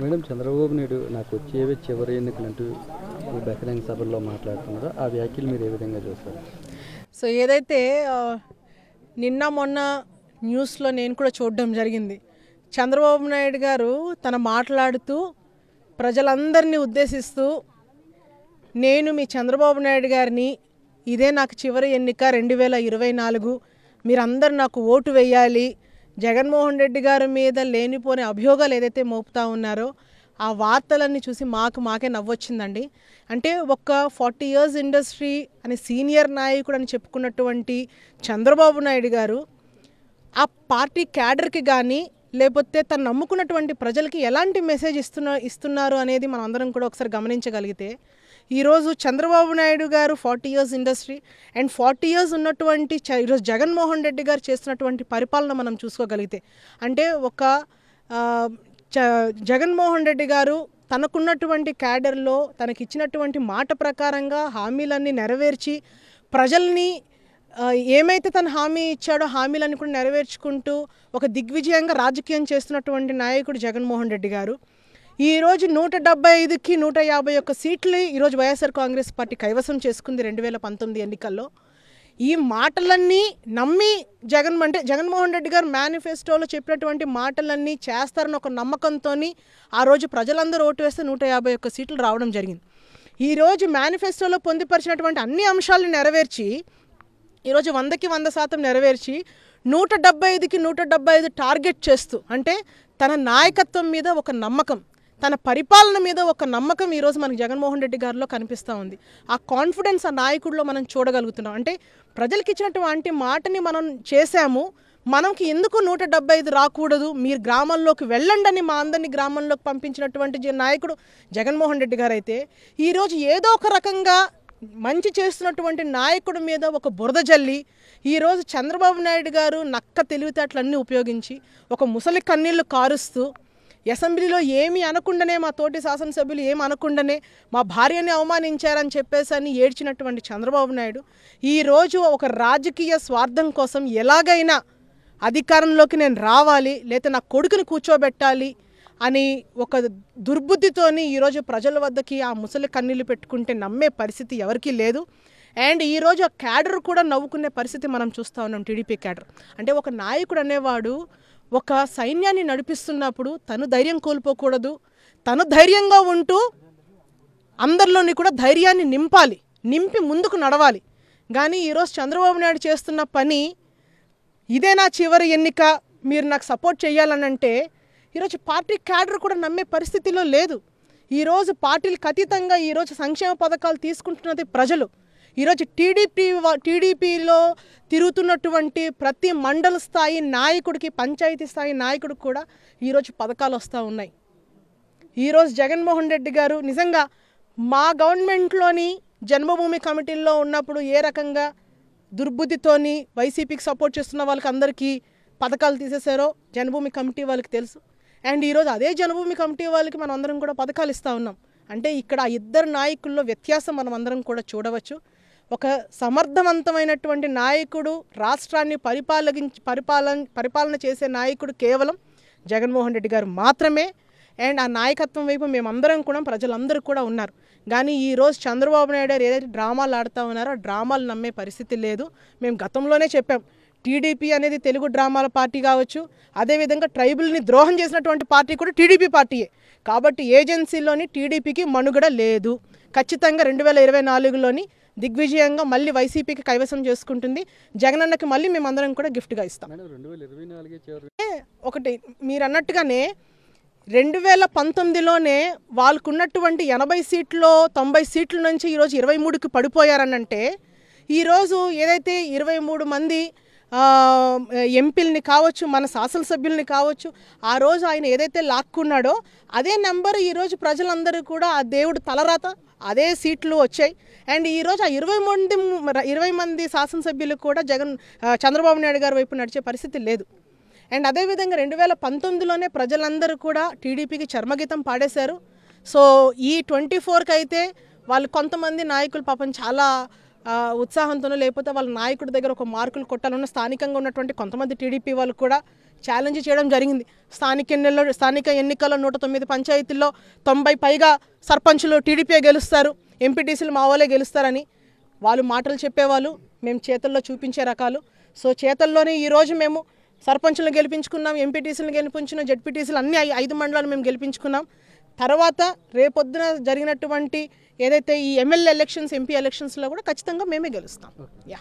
madam Chandrababu Naidu నాకు వచ్చేవే చివరి ఎన్నికలంటూ బహిరంగ సభల్లో మాట్లాడుతున్నారో ఆ వ్యాఖ్యలు మీరు ఏ విధంగా చూస్తారు సో ఏదైతే నిన్న మొన్న న్యూస్లో నేను కూడా చూడడం జరిగింది చంద్రబాబు నాయుడు గారు తన మాట్లాడుతూ ప్రజలందరినీ ఉద్దేశిస్తూ నేను మీ చంద్రబాబు నాయుడు గారిని ఇదే నాకు చివరి ఎన్నిక రెండు వేల ఇరవై నాలుగు మీరందరూ నాకు ఓటు వేయాలి జగన్మోహన్ రెడ్డి గారి మీద లేనిపోని అభియోగాలు ఏదైతే మోపుతా ఉన్నారో ఆ వార్తలన్నీ చూసి మాకు మాకే నవ్వొచ్చిందండి అంటే ఒక ఫార్టీ ఇయర్స్ ఇండస్ట్రీ అని సీనియర్ నాయకుడు అని చెప్పుకున్నటువంటి చంద్రబాబు నాయుడు గారు ఆ పార్టీ క్యాడర్కి కానీ లేకపోతే తను నమ్ముకున్నటువంటి ప్రజలకి ఎలాంటి మెసేజ్ ఇస్తున్నా ఇస్తున్నారు అనేది మనం అందరం కూడా ఒకసారి గమనించగలిగితే ఈరోజు Chandrababu Naidu garu forty years industry and forty years ఉన్నటువంటి ఈరోజు జగన్మోహన్ రెడ్డి గారు చేస్తున్నటువంటి పరిపాలన మనం చూసుకోగలిగితే అంటే ఒక చ జగన్మోహన్ రెడ్డి గారు తనకున్నటువంటి క్యాడర్లో తనకిచ్చినటువంటి మాట ప్రకారంగా హామీలన్నీ నెరవేర్చి ప్రజల్ని ఏమైతే తను హామీ ఇచ్చాడో హామీలన్నీ కూడా నెరవేర్చుకుంటూ ఒక దిగ్విజయంగా రాజకీయం చేస్తున్నటువంటి నాయకుడు జగన్మోహన్ రెడ్డి గారు ఈరోజు నూట డెబ్బై ఐదుకి నూట యాభై ఒక్క సీట్లు ఈరోజు వైఎస్ఆర్ కాంగ్రెస్ పార్టీ కైవసం చేసుకుంది రెండు వేల పంతొమ్మిది ఎన్నికల్లో ఈ మాటలన్నీ నమ్మి జగన్ అంటే జగన్మోహన్ రెడ్డి గారు మేనిఫెస్టోలో చెప్పినటువంటి మాటలన్నీ చేస్తారని ఒక నమ్మకంతో ఆ రోజు ప్రజలందరూ ఓటు వేస్తే నూట యాభై ఒక్క సీట్లు రావడం జరిగింది ఈరోజు మేనిఫెస్టోలో పొందుపరిచినటువంటి అన్ని అంశాలను నెరవేర్చి ఈరోజు వందకి వంద శాతం నెరవేర్చి నూట డెబ్బై ఐదుకి నూట డెబ్బై ఐదు టార్గెట్ చేస్తూ అంటే తన నాయకత్వం మీద ఒక నమ్మకం తన పరిపాలన మీద ఒక నమ్మకం ఈరోజు మనకు జగన్మోహన్ రెడ్డి గారిలో కనిపిస్తూ ఉంది ఆ కాన్ఫిడెన్స్ ఆ నాయకుడిలో మనం చూడగలుగుతున్నాం అంటే ప్రజలకు ఇచ్చినటువంటి మాటని మనం చేశాము మనకి ఎందుకు నూట డెబ్బై ఐదు రాకూడదు మీరు గ్రామంలోకి వెళ్ళండి అని మా అందరినీ గ్రామంలోకి పంపించినటువంటి నాయకుడు జగన్మోహన్ రెడ్డి గారు అయితే ఈరోజు ఏదో ఒక రకంగా మంచి చేస్తున్నటువంటి నాయకుడి మీద ఒక బురద జల్లి ఈరోజు చంద్రబాబు నాయుడు గారు నక్క తెలివితేటలన్నీ ఉపయోగించి ఒక ముసలి కన్నీళ్లు కారుస్తూ అసెంబ్లీలో ఏమీ అనకుండానే మా తోటి శాసనసభ్యులు ఏమి అనకుండానే మా భార్యని అవమానించారని చెప్పేసి అని ఏడ్చినటువంటి చంద్రబాబు నాయుడు ఈరోజు ఒక రాజకీయ స్వార్థం కోసం ఎలాగైనా అధికారంలోకి నేను రావాలి లేదా నా కొడుకుని కూర్చోబెట్టాలి అని ఒక దుర్బుద్ధితో ఈరోజు ప్రజల వద్దకి ఆ ముసలి కన్నీళ్ళు పెట్టుకుంటే నమ్మే పరిస్థితి ఎవరికీ లేదు అండ్ ఈరోజు ఆ క్యాడర్ కూడా నవ్వుకునే పరిస్థితి మనం చూస్తూ ఉన్నాం టీడీపీ క్యాడర్ అంటే ఒక నాయకుడు అనేవాడు ఒక సైన్యాన్ని నడిపిస్తున్నప్పుడు తను ధైర్యం కోల్పోకూడదు తను ధైర్యంగా ఉంటూ అందరిలోని కూడా ధైర్యాన్ని నింపాలి నింపి ముందుకు నడవాలి కానీ ఈరోజు చంద్రబాబు నాయుడు చేస్తున్న పని ఇదే నా చివరి ఎన్నిక మీరు నాకు సపోర్ట్ చేయాలనంటే ఈరోజు పార్టీ క్యాడర్ కూడా నమ్మే పరిస్థితిలో లేదు ఈరోజు పార్టీలకు అతీతంగా ఈరోజు సంక్షేమ పథకాలు తీసుకుంటున్నది ప్రజలు ఈరోజు టీడీపీ టీడీపీలో తిరుగుతున్నటువంటి ప్రతి మండల స్థాయి నాయకుడికి పంచాయతీ స్థాయి నాయకుడికి కూడా ఈరోజు పథకాలు వస్తూ ఉన్నాయి ఈరోజు జగన్మోహన్ రెడ్డి గారు నిజంగా మా గవర్నమెంట్లోని జన్మభూమి కమిటీల్లో ఉన్నప్పుడు ఏ రకంగా దుర్బుద్ధితోని వైసీపీకి సపోర్ట్ చేస్తున్న వాళ్ళకి అందరికీ పథకాలు తీసేశారో జన్మభూమి కమిటీ వాళ్ళకి తెలుసు అండ్ ఈరోజు అదే జన్మభూమి కమిటీ వాళ్ళకి మనం అందరం కూడా పథకాలు ఇస్తూ ఉన్నాం అంటే ఇక్కడ ఇద్దరు నాయకుల్లో వ్యత్యాసం మనం అందరం కూడా చూడవచ్చు ఒక సమర్థవంతమైనటువంటి నాయకుడు రాష్ట్రాన్ని పరిపాలగించి పరిపాలన పరిపాలన చేసే నాయకుడు కేవలం జగన్మోహన్ రెడ్డి గారు మాత్రమే అండ్ ఆ నాయకత్వం వైపు మేమందరం కూడా ప్రజలందరూ కూడా ఉన్నారు కానీ ఈరోజు చంద్రబాబు నాయుడు గారు ఏదైతే డ్రామాలు ఆడుతూ ఉన్నారో డ్రామాలు నమ్మే పరిస్థితి లేదు మేము గతంలోనే చెప్పాం టీడీపీ అనేది తెలుగు డ్రామాల పార్టీ కావచ్చు అదేవిధంగా ట్రైబుల్ని ద్రోహం చేసినటువంటి పార్టీ కూడా టీడీపీ పార్టీయే కాబట్టి ఏజెన్సీలోని టీడీపీకి మనుగడ లేదు ఖచ్చితంగా రెండు వేల ఇరవై నాలుగులోని దిగ్విజయంగా మళ్ళీ వైసీపీకి కైవసం చేసుకుంటుంది జగనన్నకి మళ్ళీ మేమందరం కూడా గిఫ్ట్గా ఇస్తాం ఒకటి మీరు అన్నట్టుగానే రెండు వేల పంతొమ్మిదిలోనే వాళ్ళకున్నటువంటి ఎనభై సీట్లో తొంభై సీట్ల నుంచి ఈరోజు ఇరవై మూడుకి పడిపోయారనంటే ఈరోజు ఏదైతే ఇరవై మూడు మంది ఎంపీలని కావచ్చు మన శాసనసభ్యుల్ని కావచ్చు ఆ రోజు ఆయన ఏదైతే లాక్కున్నాడో అదే నెంబర్ ఈరోజు ప్రజలందరూ కూడా ఆ దేవుడు తలరాత అదే సీట్లు వచ్చాయి అండ్ ఈరోజు ఆ ఇరవై మంది ఇరవై మంది శాసనసభ్యులు కూడా జగన్ చంద్రబాబు నాయుడు గారి వైపు నడిచే పరిస్థితి లేదు అండ్ అదేవిధంగా రెండు వేల పంతొమ్మిదిలోనే ప్రజలందరూ కూడా టీడీపీకి చర్మగీతం పాడేశారు సో ఈ ట్వంటీ ఫోర్కి అయితే వాళ్ళు కొంతమంది నాయకులు పాపం చాలా ఉత్సాహంతోనో లేకపోతే వాళ్ళ నాయకుడి దగ్గర ఒక మార్కులు కొట్టాలన్న స్థానికంగా ఉన్నటువంటి కొంతమంది టీడీపీ వాళ్ళు కూడా ఛాలెంజ్ చేయడం జరిగింది స్థానిక ఎన్నికల్లో స్థానిక ఎన్నికల్లో నూట తొమ్మిది పంచాయతీల్లో తొంభై పైగా సర్పంచ్లు టీడీపీ గెలుస్తారు ఎంపీటీసీలు మా వాళ్ళే గెలుస్తారని వాళ్ళు మాటలు చెప్పేవాళ్ళు మేము చేతల్లో చూపించే రకాలు సో చేతల్లోనే ఈరోజు మేము సర్పంచ్లను గెలిపించుకున్నాం ఎంపీటీసీలను గెలిపించిన జడ్పీటీసీలు అన్ని ఐదు మండలాలు మేము గెలిపించుకున్నాం తర్వాత రేపొద్దున జరిగినటువంటి ఏదైతే ఈ ఎమ్మెల్యే ఎలక్షన్స్ ఎంపీ ఎలక్షన్స్లో కూడా ఖచ్చితంగా మేమే గెలుస్తాం యా